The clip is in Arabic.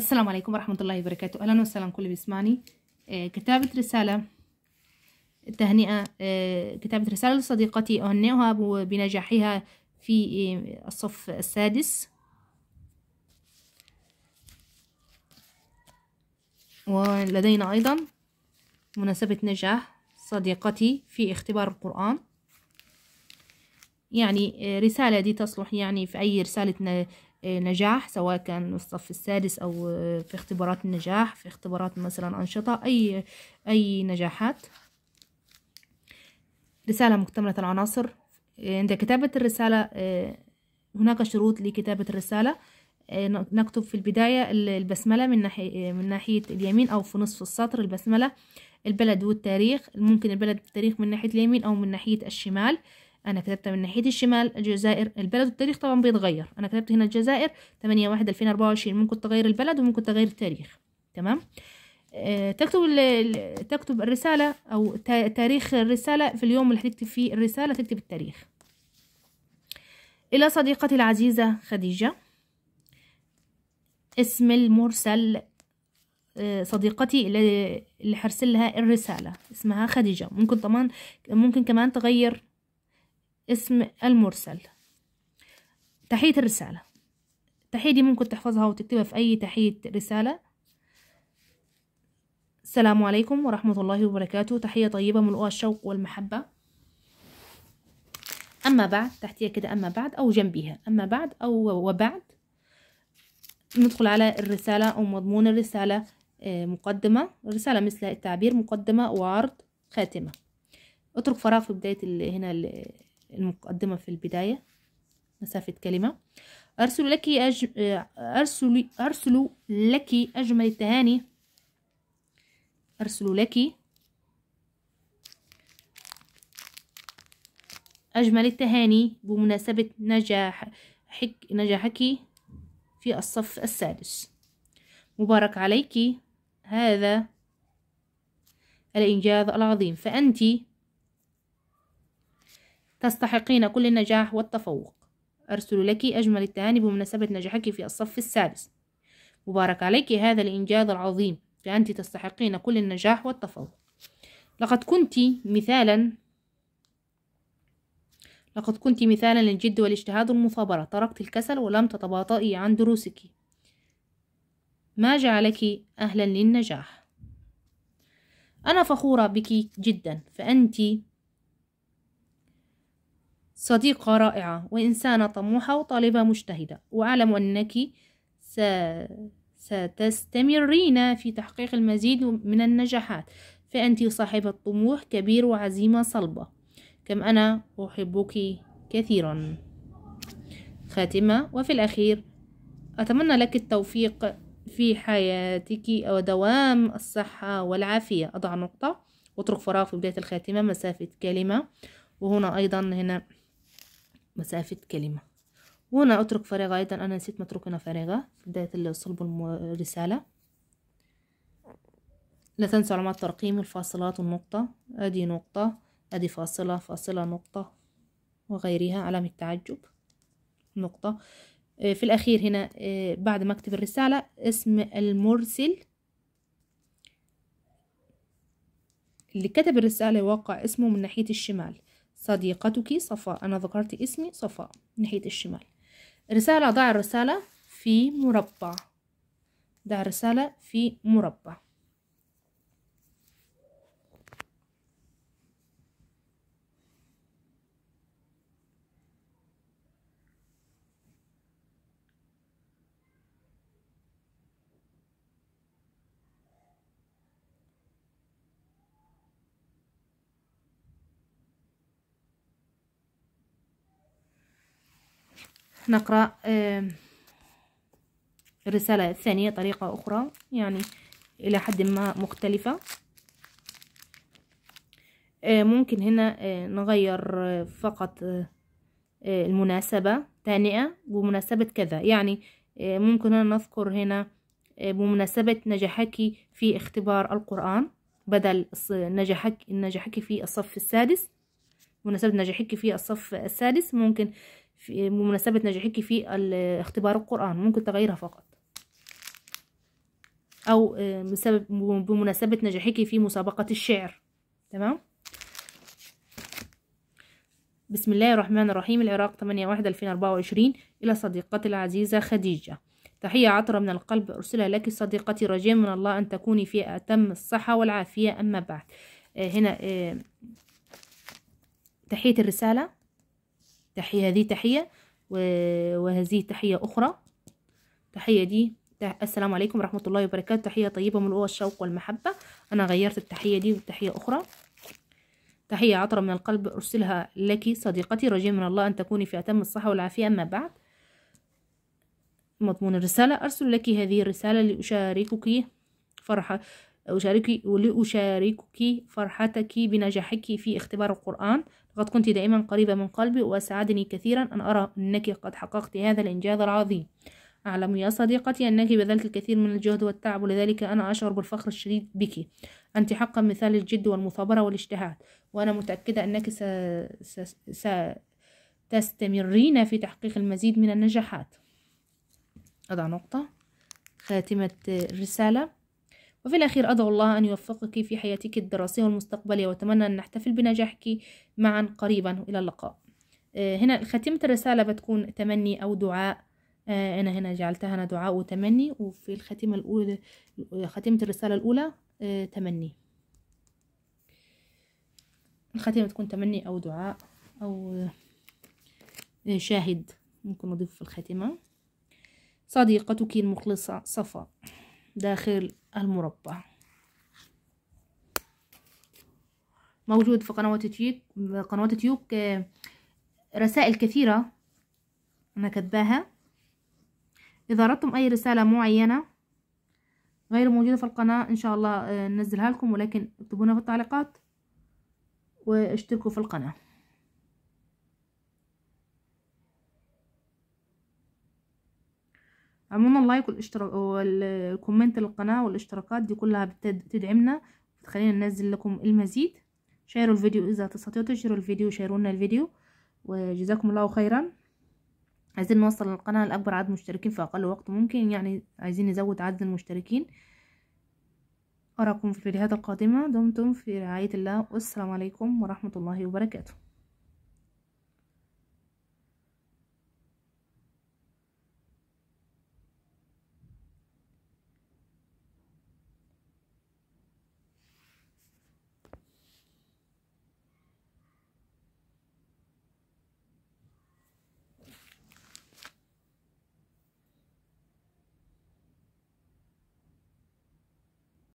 السلام عليكم ورحمة الله وبركاته أهلا وسهلا كل بيسمعني آه، كتابة رسالة تهنئة آه، كتابة رسالة لصديقتي أهنئها بنجاحها في آه، الصف السادس ولدينا أيضا مناسبة نجاح صديقتي في اختبار القرآن يعني رسالة دي تصلح يعني في أي رسالة آه، نجاح سواء كان الصف السادس أو آه، في اختبارات النجاح في اختبارات مثلا أنشطة أي أي نجاحات رسالة مكتملة العناصر آه، عند كتابة الرسالة هناك شروط لكتابة الرسالة نكتب في البداية البسملة من ناحية, من ناحية اليمين أو في نصف السطر البسملة البلد والتاريخ ممكن البلد والتاريخ من ناحية اليمين أو من ناحية الشمال انا كتبت من ناحيه الشمال الجزائر البلد والتاريخ طبعا بيتغير انا كتبت هنا الجزائر 8 1 2024 ممكن تغير البلد وممكن تغير التاريخ تمام أه تكتب تكتب الرساله او تاريخ الرساله في اليوم اللي هتكتب فيه الرساله تكتب التاريخ الى صديقتي العزيزه خديجه اسم المرسل آه، صديقتي اللي حرسل لها الرسالة اسمها خديجة ممكن طبعا ممكن كمان تغير اسم المرسل تحية الرسالة التحية دي ممكن تحفظها وتكتبها في أي تحية رسالة السلام عليكم ورحمة الله وبركاته تحية طيبة ملؤها الشوق والمحبة أما بعد تحتيها كده أما بعد أو جنبيها أما بعد أو وبعد ندخل على الرسالة أو مضمون الرسالة آه، مقدمة الرسالة مثل التعبير مقدمة وعرض خاتمة اترك فراغ في بداية هنا المقدمة في البداية مسافة كلمة أرسل لك أج... أرسل أرسل لك أجمل التهاني أرسل لك أجمل التهاني بمناسبة نجاح حك... نجاحك في الصف السادس مبارك عليك هذا الإنجاز العظيم فأنت تستحقين كل النجاح والتفوق أرسل لك أجمل التهاني بمناسبة نجاحك في الصف السادس مبارك عليك هذا الإنجاز العظيم فأنت تستحقين كل النجاح والتفوق لقد كنت مثالا لقد كنت مثالا للجد والاجتهاد والمثابرة تركت الكسل ولم تتباطئي عن دروسك ما جعلك أهلا للنجاح أنا فخورة بك جدا فأنت صديقة رائعة وإنسانة طموحة وطالبة مجتهدة وأعلم أنك س... ستستمرين في تحقيق المزيد من النجاحات فأنت صاحبة طموح كبير وعزيمة صلبة كم أنا أحبك كثيرا خاتمة وفي الأخير أتمنى لك التوفيق في حياتك ودوام الصحة والعافية أضع نقطة واترك فراغ في بداية الخاتمة مسافة كلمة وهنا أيضا هنا مسافة كلمة وهنا أترك فراغة أيضا أنا نسيت ما أترك هنا فراغة في بداية صلب الرسالة لا تنسوا علامات ترقيم الفاصلات والنقطة أدي نقطة أدي فاصلة فاصلة نقطة وغيرها علامة تعجب نقطة آه، في الأخير هنا آه، بعد ما أكتب الرسالة اسم المرسل اللي كتب الرسالة يوقع اسمه من ناحية الشمال صديقتك صفاء أنا ذكرت اسمي صفاء ناحية الشمال رسالة ضع الرسالة في مربع ضع الرسالة في مربع نقرأ الرسالة الثانية طريقة أخرى يعني إلى حد ما مختلفة آه، ممكن هنا آه، نغير آه، فقط المناسبة تانئة بمناسبة كذا يعني ممكن هنا نذكر هنا بمناسبة نجاحك في اختبار القرآن بدل نجاحك نجاحك في الصف السادس بمناسبة نجاحك في الصف السادس ممكن في بمناسبة نجاحك في اختبار القرآن ممكن تغيرها فقط أو آه، بسبب بمناسبة نجاحك في مسابقة الشعر تمام بسم الله الرحمن الرحيم العراق 8 1 2024 إلى صديقتي العزيزة خديجة تحية عطرة من القلب أرسلها لك صديقتي رجاء من الله أن تكوني في أتم الصحة والعافية أما بعد آه، هنا آه، تحية الرسالة تحية هذه تحية وهذه تحية أخرى تحية دي السلام عليكم ورحمة الله وبركاته تحية طيبة من قوة الشوق والمحبة أنا غيرت التحية دي بتحية أخرى تحية عطرة من القلب أرسلها لك صديقتي رجاء من الله أن تكوني في أتم الصحة والعافية أما بعد مضمون الرسالة أرسل لك هذه الرسالة لأشاركك فرحة أشاركي ولأشاركك فرحتك بنجاحك في اختبار القرآن لقد كنت دائما قريبة من قلبي وأسعدني كثيرا أن أرى أنك قد حققت هذا الإنجاز العظيم أعلم يا صديقتي أنك بذلت الكثير من الجهد والتعب ولذلك أنا أشعر بالفخر الشديد بك أنت حقا مثال الجد والمثابرة والاجتهاد وأنا متأكدة أنك س... س... س... تستمرين في تحقيق المزيد من النجاحات أضع نقطة خاتمة الرسالة وفي الأخير أدعو الله أن يوفقك في حياتك الدراسية والمستقبلية وأتمنى أن نحتفل بنجاحك معا قريبا وإلى اللقاء آه، هنا ختمة الرسالة بتكون تمني أو دعاء آه، أنا هنا جعلتها أنا دعاء وتمني وفي الختمة الأولى ختمة الرسالة الأولى آه، تمني الختمة تكون تمني أو دعاء أو شاهد ممكن نضيف في الختمة صديقتك المخلصة صفاء داخل المربع موجود في قنوات يوتيوب قنوات يوتيوب آه، رسائل كثيرة أنا كتباها إذا أردتم أي رسالة معينة غير موجودة في القناة إن شاء الله آه، ننزلها لكم ولكن اكتبونا في التعليقات واشتركوا في القناة عموما اللايك والاشتراك والكومنت للقناه والاشتراكات دي كلها بتدعمنا بتخلينا ننزل لكم المزيد شيروا الفيديو اذا تستطيعوا تشيروا الفيديو شيروا لنا الفيديو وجزاكم الله خيرا عايزين نوصل القناه لاكبر عدد مشتركين في اقل وقت ممكن يعني عايزين نزود عدد المشتركين اراكم في الفيديوهات القادمه دمتم في رعايه الله والسلام عليكم ورحمه الله وبركاته